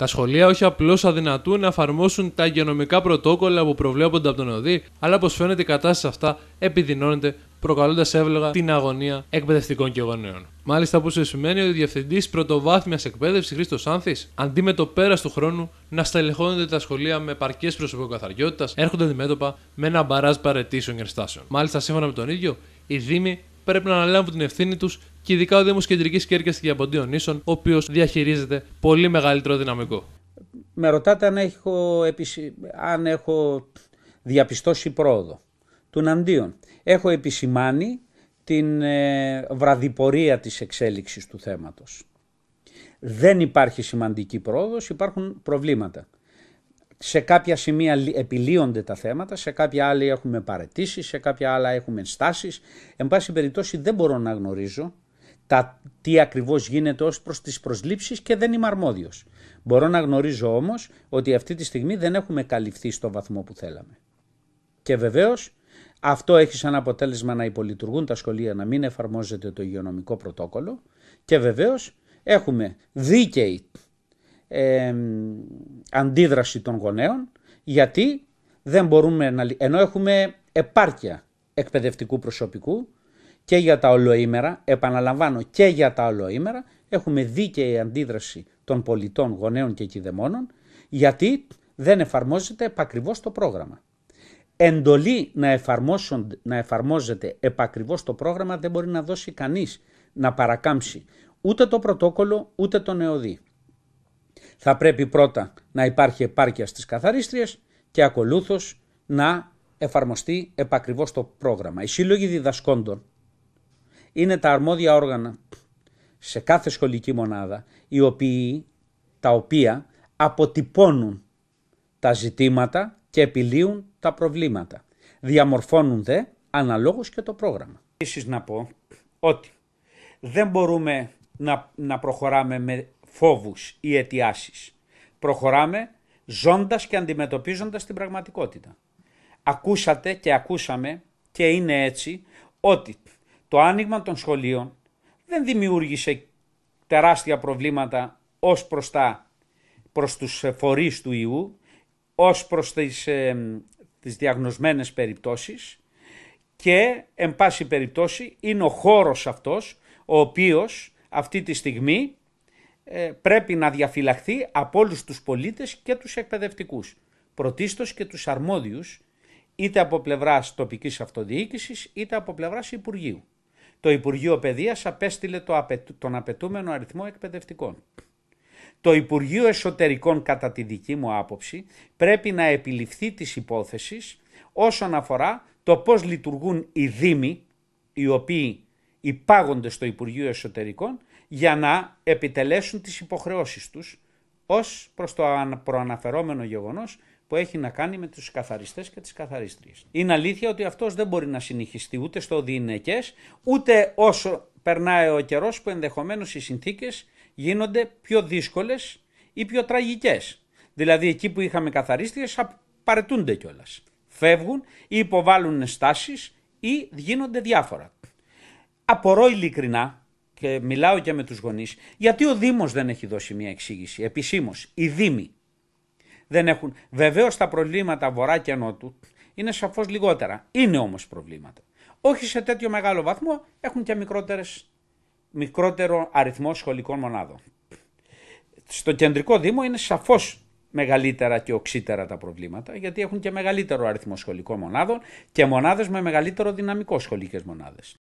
Τα σχολεία όχι απλώς αδυνατούν να εφαρμόσουν τα υγειονομικά πρωτόκολλα που προβλέπονται από τον ΟΔΗ, αλλά όπως φαίνεται η κατάσταση αυτά επιδεινώνεται, προκαλώντας εύλογα την αγωνία εκπαιδευτικών και γονέων. Μάλιστα, που σημαίνει ότι ο διευθυντής πρωτοβάθμιας εκπαίδευσης Χρήστος Άνθη, αντί με το πέρας του χρόνου να στελεχώνονται τα σχολεία με παρκέ προσωπικοκαθαριότητα, έρχονται αντιμέτωπα με ένα μπαράζ παρετήσεων και Μάλιστα, σύμφωνα με τον ίδιο, οι Δήμοι πρέπει να αναλάβουν την ευθύνη τους και ειδικά ο Δήμος Κεντρικής Κέρκυρα και Διαμποντίων Νήσων, ο οποίος διαχειρίζεται πολύ μεγαλύτερο δυναμικό. Με ρωτάτε αν έχω, αν έχω διαπιστώσει πρόοδο. Του Έχω επισημάνει την ε, βραδιπορία της εξέλιξης του θέματος. Δεν υπάρχει σημαντική πρόοδος, υπάρχουν προβλήματα. Σε κάποια σημεία επιλύονται τα θέματα, σε κάποια άλλα έχουμε παρετήσεις, σε κάποια άλλα έχουμε ενστάσεις. Εν πάση περιπτώσει δεν μπορώ να γνωρίζω τα, τι ακριβώς γίνεται ως προς τις προσλήψεις και δεν είμαι αρμόδιος. Μπορώ να γνωρίζω όμως ότι αυτή τη στιγμή δεν έχουμε καλυφθεί στο βαθμό που θέλαμε. Και βεβαίως αυτό έχει σαν αποτέλεσμα να υπολειτουργούν τα σχολεία, να μην εφαρμόζεται το υγειονομικό πρωτόκολλο και βεβαίως έχουμε δίκαιη ε, αντίδραση των γονέων γιατί δεν μπορούμε να... ενώ έχουμε επάρκεια εκπαιδευτικού προσωπικού και για τα ολοήμερα, επαναλαμβάνω και για τα ολοήμερα, έχουμε δίκαιη αντίδραση των πολιτών, γονέων και κηδεμόνων, γιατί δεν εφαρμόζεται επακριβώς το πρόγραμμα. Εντολή να, να εφαρμόζεται επακριβώς το πρόγραμμα δεν μπορεί να δώσει κανείς να παρακάμψει ούτε το πρωτόκολλο ούτε το νεοδί. Θα πρέπει πρώτα να υπάρχει επάρκεια στις καθαρίστριες και ακολούθως να εφαρμοστεί επακριβώς το πρόγραμμα. Οι σύλλογοι διδασκόντων είναι τα αρμόδια όργανα σε κάθε σχολική μονάδα, οι οποίοι, τα οποία αποτυπώνουν τα ζητήματα και επιλύουν τα προβλήματα. Διαμορφώνουν δε αναλόγως και το πρόγραμμα. Επίσης να πω ότι δεν μπορούμε να, να προχωράμε με φόβους ή αιτιάσεις. Προχωράμε ζώντας και αντιμετωπίζοντας την πραγματικότητα. Ακούσατε και ακούσαμε και είναι έτσι ότι το άνοιγμα των σχολείων δεν δημιούργησε τεράστια προβλήματα ως προς, τα, προς τους ε, φορείς του ιού, ως προς τις, ε, τις διαγνωσμένες περιπτώσεις και εν πάση περιπτώσει είναι ο χώρος αυτός ο οποίος αυτή τη στιγμή ε, πρέπει να διαφυλαχθεί από όλους τους πολίτες και τους εκπαιδευτικούς. Πρωτίστως και τους αρμόδιους είτε από πλευράς τοπικής αυτοδιοίκησης είτε από πλευράς Υπουργείου. Το Υπουργείο Παιδείας απέστειλε το τον απαιτούμενο αριθμό εκπαιδευτικών. Το Υπουργείο Εσωτερικών κατά τη δική μου άποψη πρέπει να επιληφθεί της υπόθεσης όσον αφορά το πώς λειτουργούν οι Δήμοι οι οποίοι υπάγονται στο Υπουργείο Εσωτερικών για να επιτελέσουν τις υποχρεώσεις τους ως προς το προαναφερόμενο γεγονός που έχει να κάνει με τους καθαριστές και τις καθαρίστριες. Είναι αλήθεια ότι αυτός δεν μπορεί να συνεχιστεί ούτε στο διηνεκές, ούτε όσο περνάει ο καιρός που ενδεχομένως οι συνθήκες γίνονται πιο δύσκολες ή πιο τραγικές. Δηλαδή εκεί που είχαμε καθαρίστριες απαρετούνται κιόλας. Φεύγουν ή υποβάλλουν στάσεις ή γίνονται διάφορα. Απορώ ειλικρινά και μιλάω και με τους γονείς γιατί ο Δήμος δεν έχει δώσει μια εξήγηση επισήμως. Οι Δήμοι δεν έχουν. Βεβαίως τα προβλήματα βορρά και νότου είναι σαφώς λιγότερα. Είναι όμως προβλήματα. Όχι σε τέτοιο μεγάλο βαθμό, έχουν και μικρότερες, μικρότερο αριθμό σχολικών μονάδων. Στο κεντρικό Δήμο είναι σαφώς μεγαλύτερα και οξύτερα τα προβλήματα, γιατί έχουν και μεγαλύτερο αριθμό σχολικών μονάδων και μονάδες με μεγαλύτερο δυναμικό σχολικές μονάδες.